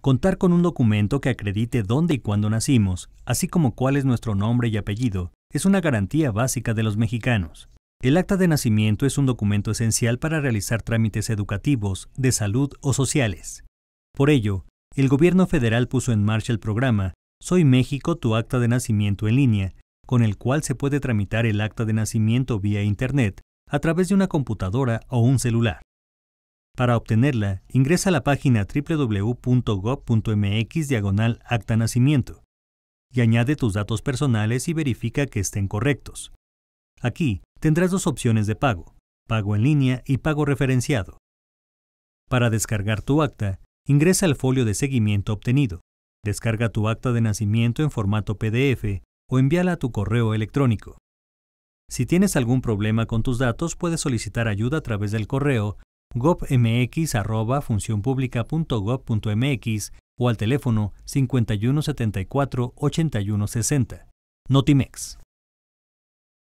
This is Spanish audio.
contar con un documento que acredite dónde y cuándo nacimos, así como cuál es nuestro nombre y apellido, es una garantía básica de los mexicanos. El acta de nacimiento es un documento esencial para realizar trámites educativos, de salud o sociales. Por ello, el gobierno federal puso en marcha el programa Soy México, tu acta de nacimiento en línea, con el cual se puede tramitar el acta de nacimiento vía Internet a través de una computadora o un celular. Para obtenerla, ingresa a la página www.gov.mx diagonal acta nacimiento y añade tus datos personales y verifica que estén correctos. Aquí tendrás dos opciones de pago, pago en línea y pago referenciado. Para descargar tu acta, ingresa al folio de seguimiento obtenido, descarga tu acta de nacimiento en formato PDF o envíala a tu correo electrónico. Si tienes algún problema con tus datos, puedes solicitar ayuda a través del correo arroba gobmx.funcionpublica.gov.mx o al teléfono 5174 8160. Notimex.